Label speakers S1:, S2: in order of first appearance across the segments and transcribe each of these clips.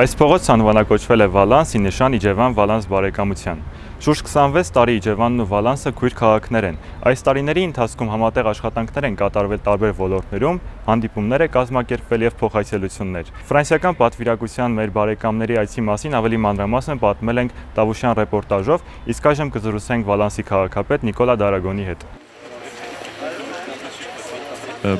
S1: Այս փողոցը անվանակոչվել է Վալանս՝ ի նշան Իջևան Վալանս բարեկամության։ Շուրջ 26 տարի Իջևանն ու Վալանսը քույր քաղաքներ են։ Այս տարիների ընթացքում համատեղ աշխատանքներ են կատարվել տարբեր ոլորտներում, հանդիպումներ է կազմակերպվել եւ փոխայցելություններ։ Ֆրանսիական պատվիրակության մեր բարեկամների այցի մասին ավելի մանրամասն պատմել ենք Տավուշյան ռեպորտաժով, իսկ այժմ կզրուցենք Վալանսի քաղաքապետ Նիկոլա Դարագոնի հետ։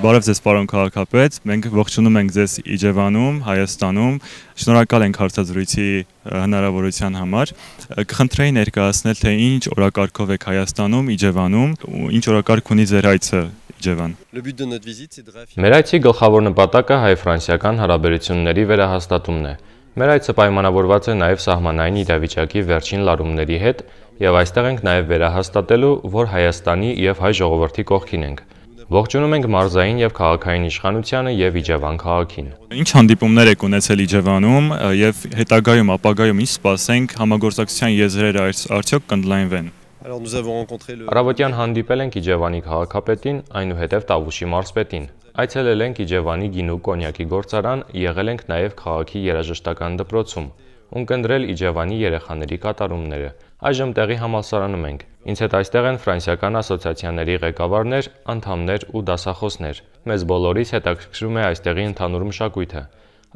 S1: Բարև ձեզ, պարոն քաղաքապետ։ Մենք ողջունում ենք ձեզ Իջևանում, Հայաստանում։ Շնորհակալ ենք հարցազրույցի հնարավորության համար։ Կխնդրեի ներկայացնել, թե ինչ օրակարգով եք Հայաստանում, Իջևանում ու ինչ օրակարգ ունի ձեր այցը Իջևան։
S2: Մեր այցի գլխավոր նպատակը հայ-ֆրանսիական հարաբերությունների վերահաստատումն է։ Մեր այցը պայմանավորված է նաև սահմանային իրավիճակի վերջին լարումների հետ, եւ այստեղ ենք նաև վերահաստատելու, որ Հայաստանի եւ հայ ժողովրդի կողքին ենք։ Ողջունում ենք մարզային եւ քաղաքային իշխանությանը եւ Իջևան քաղաքին։
S1: Ինչ հանդիպումներ եք ունեցել Իջևանում եւ հետագայում ապագայում ինչ սպասենք համագործակցության եզրերը արդյոք կընդլայնվեն։
S2: Արաբոտյան հանդիպել ենք Իջևանի քաղաքապետին, այնուհետև Տավուշի մարզպետին։ Այցելել ենք Իջևանի գինու կոնյակի գործարան, եղել ենք նաև քաղաքի երաժշտական դպրոցում, ունկնդրել Իջևանի երեխաների կատարումները, Այժմ տեղի համալսարանում ենք։ Ինձ հետ այստեղ են ֆրանսիական ասոցիացիաների ղեկավարներ, անդամներ ու դասախոսներ։ Մեզ բոլորիս հետաքրքրում է այստեղի ընդհանուր մշակույթը։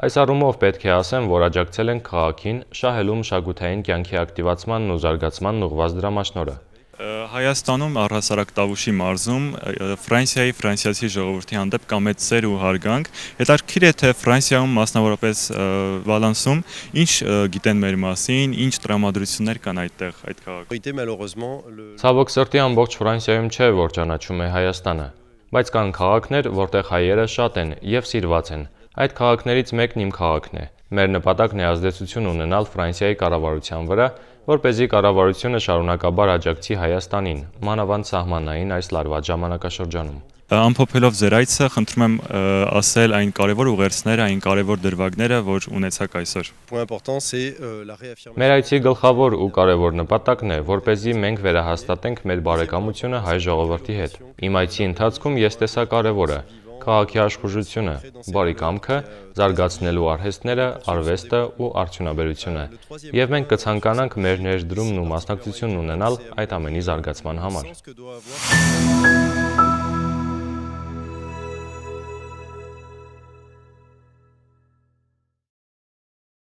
S2: Այս առումով պետք է ասեմ, որ աջակցել ենք քաղաքին շահելու մշակութային կյանքի ակտիվացմանն ու զարգացմանն ուղղված դրամաշնորը։
S1: Հայաստանում առհասարակ Տավուշի մարզում Ֆրանսիայի ֆրանսիացի ժողովրդի հանդեպ կա մեծ սեր ու հարգանք։ Հետաքրքիր է թե Ֆրանսիայում մասնավորապես Վալանսում ինչ գիտեն մեր մասին, ինչ տրամադրություններ կան այդտեղ այդ
S2: քաղաքում։ Ցավոք սրտի ամբողջ Ֆրանսիայում չէ որ ճանաչում է Հայաստանը, բայց կան քաղաքներ, որտեղ հայերը շատ են եւ սիրված են։ Այդ քաղաքներից մեկն իմ քաղաքն է։ Մեր նպատակն է ազդեցություն ունենալ Ֆրանսիայի կառավարության վրա, որ เป զի կառավարությունը շարունակաբար աջակցի Հայաստանին, մանավանդ սահմանային այս լարվա ժամանակաշրջանում։
S1: Ամփոփելով ձեր այցը, խնդրում եմ ասել այն կարևոր ուղերձները, այն կարևոր դրվագները, որ ունեցաք այսօր։ Մեր այցի գլխավոր ու կարևոր նպատակն
S2: է, որ เป զի մենք վերահաստատենք մեր բարեկամությունը հայ ժողովրդի հետ։ Իմ այցի ընթացքում ես տեսա կարևորը քաղաքի աշխուժությունը, բարի կամքը, զարգացնելու արհեստները, արվեստը ու արդյունաբերությունը։ Եվ մենք կցանկանանք մեր ներդրումն ու մասնակցությունն ունենալ այդ ամենի զարգացման համար։